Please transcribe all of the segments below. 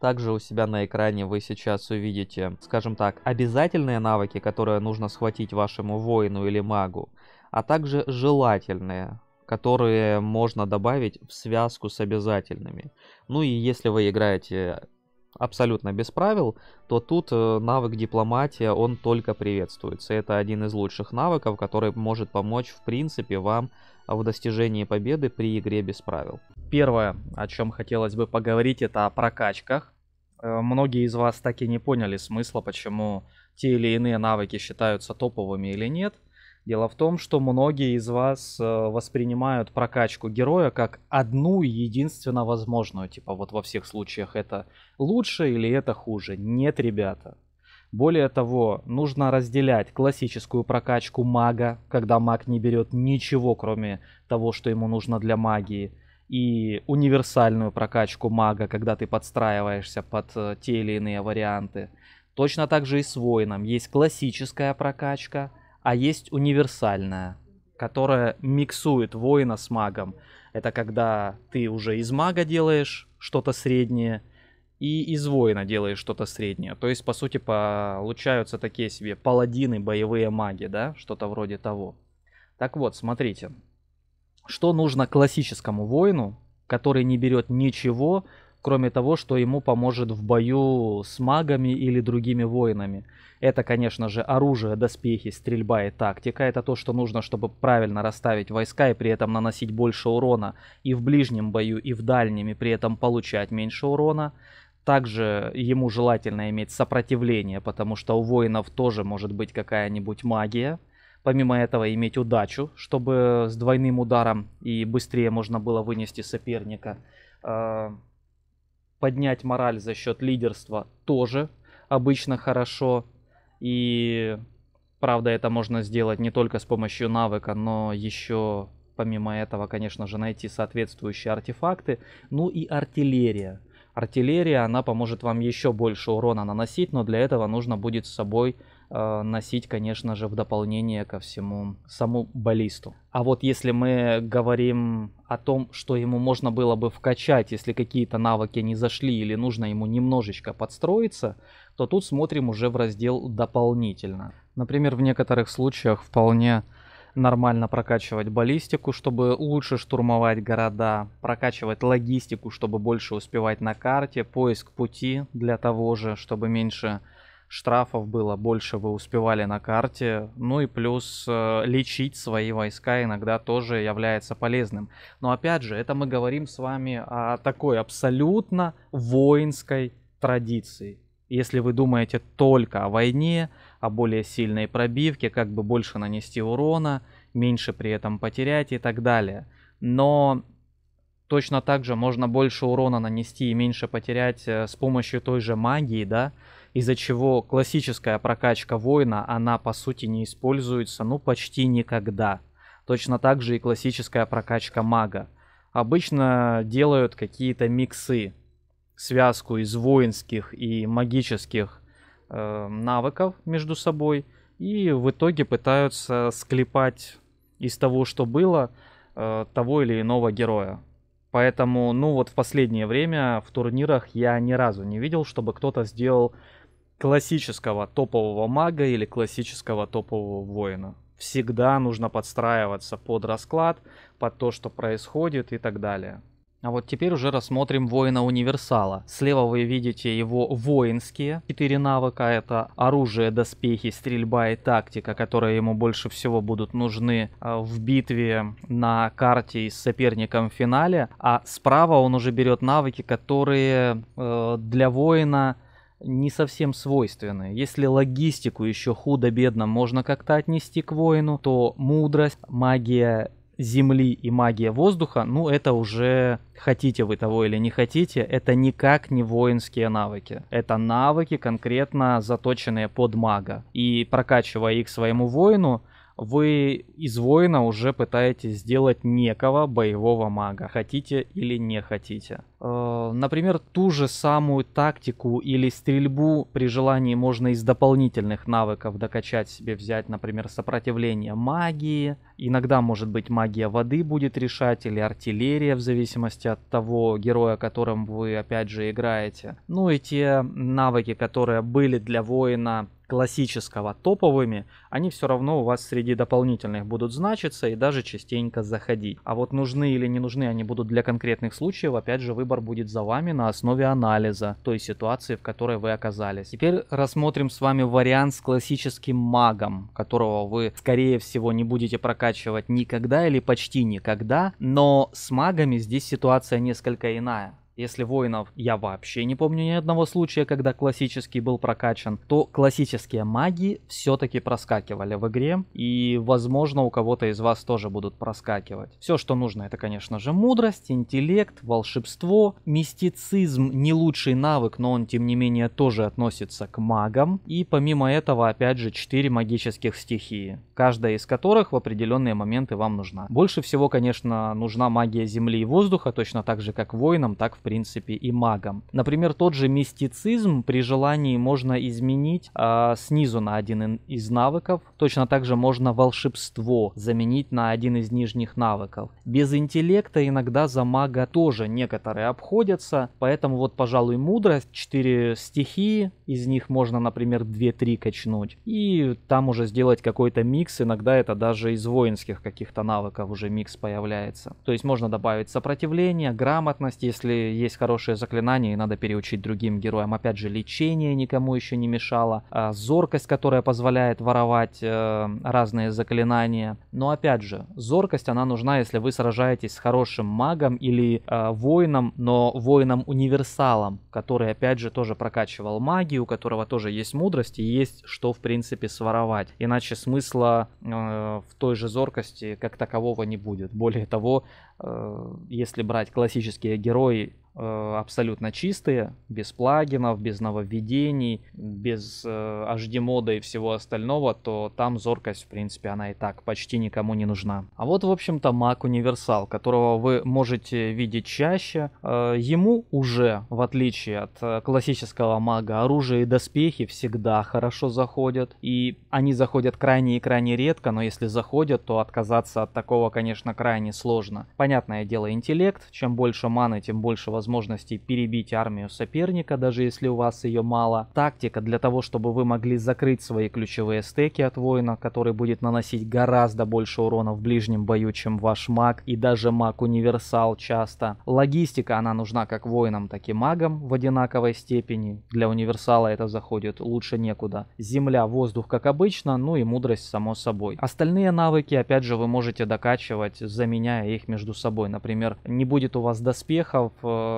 Также у себя на экране вы сейчас увидите, скажем так, обязательные навыки, которые нужно схватить вашему воину или магу, а также желательные, которые можно добавить в связку с обязательными. Ну и если вы играете абсолютно без правил, то тут э, навык дипломатия, он только приветствуется. Это один из лучших навыков, который может помочь, в принципе, вам в достижении победы при игре без правил. Первое, о чем хотелось бы поговорить, это о прокачках. Э, многие из вас так и не поняли смысла, почему те или иные навыки считаются топовыми или нет. Дело в том, что многие из вас э, воспринимают прокачку героя как одну и единственно возможную. Типа вот во всех случаях это лучше или это хуже. Нет, ребята. Более того, нужно разделять классическую прокачку мага, когда маг не берет ничего, кроме того, что ему нужно для магии – и универсальную прокачку мага, когда ты подстраиваешься под э, те или иные варианты. Точно так же и с воином. Есть классическая прокачка, а есть универсальная, которая миксует воина с магом. Это когда ты уже из мага делаешь что-то среднее, и из воина делаешь что-то среднее. То есть, по сути, получаются такие себе паладины, боевые маги, да, что-то вроде того. Так вот, смотрите, что нужно классическому воину, который не берет ничего, кроме того, что ему поможет в бою с магами или другими воинами. Это, конечно же, оружие, доспехи, стрельба и тактика. Это то, что нужно, чтобы правильно расставить войска и при этом наносить больше урона и в ближнем бою, и в дальнем, и при этом получать меньше урона. Также ему желательно иметь сопротивление, потому что у воинов тоже может быть какая-нибудь магия, помимо этого иметь удачу, чтобы с двойным ударом и быстрее можно было вынести соперника. А, поднять мораль за счет лидерства тоже обычно хорошо. И правда это можно сделать не только с помощью навыка, но еще помимо этого, конечно же, найти соответствующие артефакты. Ну и артиллерия. Артиллерия, она поможет вам еще больше урона наносить, но для этого нужно будет с собой Э, носить, конечно же, в дополнение ко всему саму баллисту. А вот если мы говорим о том, что ему можно было бы вкачать, если какие-то навыки не зашли или нужно ему немножечко подстроиться, то тут смотрим уже в раздел «Дополнительно». Например, в некоторых случаях вполне нормально прокачивать баллистику, чтобы лучше штурмовать города, прокачивать логистику, чтобы больше успевать на карте, поиск пути для того же, чтобы меньше штрафов было больше, вы успевали на карте. Ну и плюс э, лечить свои войска иногда тоже является полезным. Но опять же, это мы говорим с вами о такой абсолютно воинской традиции. Если вы думаете только о войне, о более сильной пробивке, как бы больше нанести урона, меньше при этом потерять и так далее. Но точно так же можно больше урона нанести и меньше потерять э, с помощью той же магии, да, из-за чего классическая прокачка воина, она по сути не используется, ну почти никогда. Точно так же и классическая прокачка мага. Обычно делают какие-то миксы, связку из воинских и магических э, навыков между собой, и в итоге пытаются склепать из того, что было, э, того или иного героя. Поэтому, ну вот в последнее время в турнирах я ни разу не видел, чтобы кто-то сделал классического топового мага или классического топового воина. Всегда нужно подстраиваться под расклад, под то, что происходит и так далее. А вот теперь уже рассмотрим воина универсала. Слева вы видите его воинские четыре навыка. Это оружие, доспехи, стрельба и тактика, которые ему больше всего будут нужны а, в битве на карте с соперником в финале. А справа он уже берет навыки, которые э, для воина не совсем свойственны. Если логистику еще худо-бедно можно как-то отнести к воину, то мудрость, магия земли и магия воздуха, ну это уже хотите вы того или не хотите, это никак не воинские навыки. Это навыки, конкретно заточенные под мага. И прокачивая их своему воину, вы из воина уже пытаетесь сделать некого боевого мага, хотите или не хотите. Э, например, ту же самую тактику или стрельбу при желании можно из дополнительных навыков докачать себе, взять, например, сопротивление магии. Иногда, может быть, магия воды будет решать или артиллерия, в зависимости от того героя, которым вы, опять же, играете. Ну и те навыки, которые были для воина классического топовыми, они все равно у вас среди дополнительных будут значиться и даже частенько заходить. А вот нужны или не нужны они будут для конкретных случаев, опять же выбор будет за вами на основе анализа той ситуации, в которой вы оказались. Теперь рассмотрим с вами вариант с классическим магом, которого вы скорее всего не будете прокачивать никогда или почти никогда, но с магами здесь ситуация несколько иная. Если воинов я вообще не помню ни одного случая, когда классический был прокачан, то классические маги все-таки проскакивали в игре, и, возможно, у кого-то из вас тоже будут проскакивать. Все, что нужно, это, конечно же, мудрость, интеллект, волшебство, мистицизм не лучший навык, но он, тем не менее, тоже относится к магам, и помимо этого, опять же, 4 магических стихии, каждая из которых в определенные моменты вам нужна. Больше всего, конечно, нужна магия земли и воздуха, точно так же, как воинам, так, в принципе, и магом. Например, тот же мистицизм при желании можно изменить э, снизу на один из навыков. Точно так же можно волшебство заменить на один из нижних навыков. Без интеллекта иногда за мага тоже некоторые обходятся, поэтому вот, пожалуй, мудрость, 4 стихии, из них можно, например, 2-3 качнуть, и там уже сделать какой-то микс, иногда это даже из воинских каких-то навыков уже микс появляется. То есть можно добавить сопротивление, грамотность, если есть хорошее заклинание, и надо переучить другим героям. Опять же, лечение никому еще не мешало. А, зоркость, которая позволяет воровать э, разные заклинания. Но опять же, зоркость, она нужна, если вы сражаетесь с хорошим магом или э, воином, но воином-универсалом, который, опять же, тоже прокачивал магию, у которого тоже есть мудрость и есть что, в принципе, своровать. Иначе смысла э, в той же зоркости как такового не будет. Более того, если брать классические герои, Э, абсолютно чистые, без плагинов, без нововведений, без э, HD-мода и всего остального, то там зоркость, в принципе, она и так почти никому не нужна. А вот, в общем-то, Mac Universal, которого вы можете видеть чаще, э, ему уже, в отличие от классического мага, оружие и доспехи всегда хорошо заходят, и они заходят крайне и крайне редко, но если заходят, то отказаться от такого, конечно, крайне сложно. Понятное дело, интеллект, чем больше маны, тем больше возможностей возможности перебить армию соперника, даже если у вас ее мало. Тактика для того, чтобы вы могли закрыть свои ключевые стеки от воина, который будет наносить гораздо больше урона в ближнем бою, чем ваш маг, и даже маг-универсал часто. Логистика, она нужна как воинам, так и магам в одинаковой степени. Для универсала это заходит лучше некуда. Земля, воздух, как обычно, ну и мудрость, само собой. Остальные навыки, опять же, вы можете докачивать, заменяя их между собой. Например, не будет у вас доспехов, э,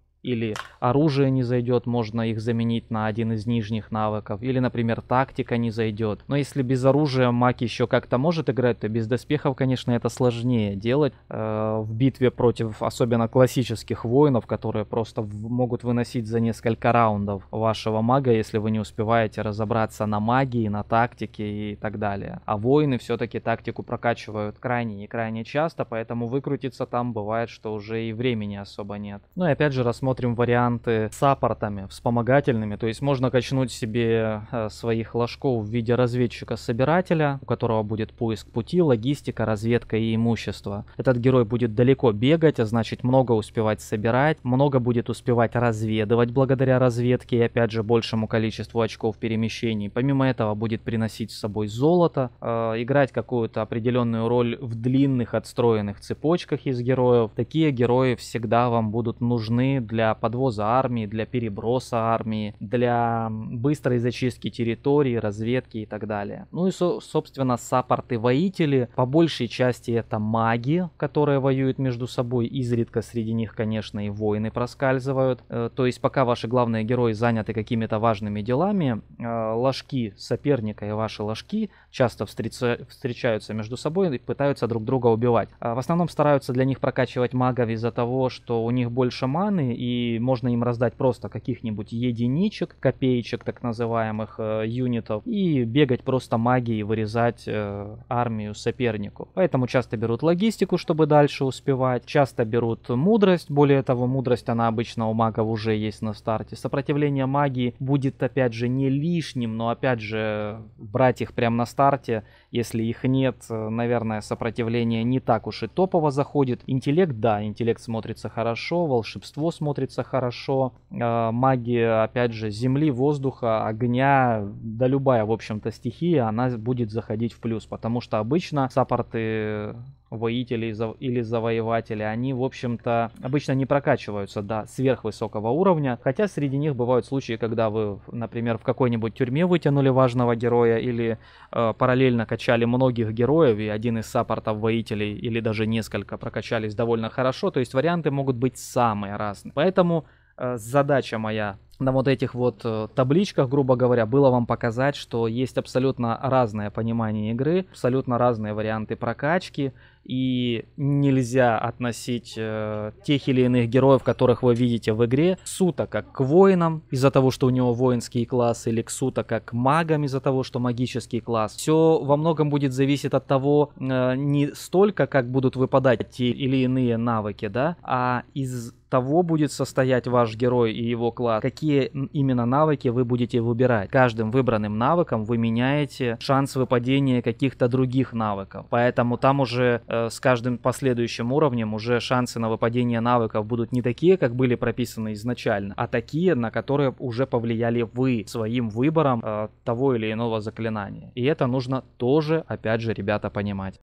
или оружие не зайдет, можно их заменить на один из нижних навыков, или, например, тактика не зайдет. Но если без оружия маг еще как-то может играть, то без доспехов, конечно, это сложнее делать э, в битве против особенно классических воинов, которые просто могут выносить за несколько раундов вашего мага, если вы не успеваете разобраться на магии, на тактике и так далее. А воины все-таки тактику прокачивают крайне и крайне часто, поэтому выкрутиться там бывает, что уже и времени особо нет. Ну и опять же рассмотрим смотрим варианты с саппортами, вспомогательными. То есть можно качнуть себе э, своих ложков в виде разведчика-собирателя, у которого будет поиск пути, логистика, разведка и имущество. Этот герой будет далеко бегать, а значит много успевать собирать, много будет успевать разведывать благодаря разведке и опять же большему количеству очков перемещений. Помимо этого будет приносить с собой золото, э, играть какую-то определенную роль в длинных отстроенных цепочках из героев. Такие герои всегда вам будут нужны для для подвоза армии, для переброса армии, для быстрой зачистки территории, разведки и так далее. Ну и, собственно, саппорты-воители. По большей части это маги, которые воюют между собой. Изредка среди них, конечно, и воины проскальзывают. Э, то есть пока ваши главные герои заняты какими-то важными делами, э, ложки соперника и ваши ложки часто встречаются между собой и пытаются друг друга убивать. А в основном стараются для них прокачивать магов из-за того, что у них больше маны и и можно им раздать просто каких-нибудь единичек, копеечек так называемых э, юнитов, и бегать просто магией, вырезать э, армию сопернику. Поэтому часто берут логистику, чтобы дальше успевать, часто берут мудрость, более того, мудрость она обычно у магов уже есть на старте. Сопротивление магии будет опять же не лишним, но опять же брать их прямо на старте, если их нет, э, наверное, сопротивление не так уж и топово заходит. Интеллект, да, интеллект смотрится хорошо, волшебство смотрится смотрится хорошо. А, магия, опять же, земли, воздуха, огня, да любая, в общем-то, стихия, она будет заходить в плюс, потому что обычно саппорты воители или завоеватели, они, в общем-то, обычно не прокачиваются до сверхвысокого уровня, хотя среди них бывают случаи, когда вы, например, в какой-нибудь тюрьме вытянули важного героя или э, параллельно качали многих героев, и один из саппортов воителей или даже несколько прокачались довольно хорошо, то есть варианты могут быть самые разные. Поэтому э, задача моя на вот этих вот э, табличках, грубо говоря, было вам показать, что есть абсолютно разное понимание игры, абсолютно разные варианты прокачки, и нельзя относить э, тех или иных героев, которых вы видите в игре, Сута как к воинам из-за того, что у него воинский класс, или к Сута как к магам из-за того, что магический класс. Все во многом будет зависеть от того, э, не столько, как будут выпадать те или иные навыки, да, а из того будет состоять ваш герой и его класс, какие именно навыки вы будете выбирать. Каждым выбранным навыком вы меняете шанс выпадения каких-то других навыков. Поэтому там уже Э, с каждым последующим уровнем уже шансы на выпадение навыков будут не такие, как были прописаны изначально, а такие, на которые уже повлияли вы своим выбором э, того или иного заклинания. И это нужно тоже, опять же, ребята, понимать.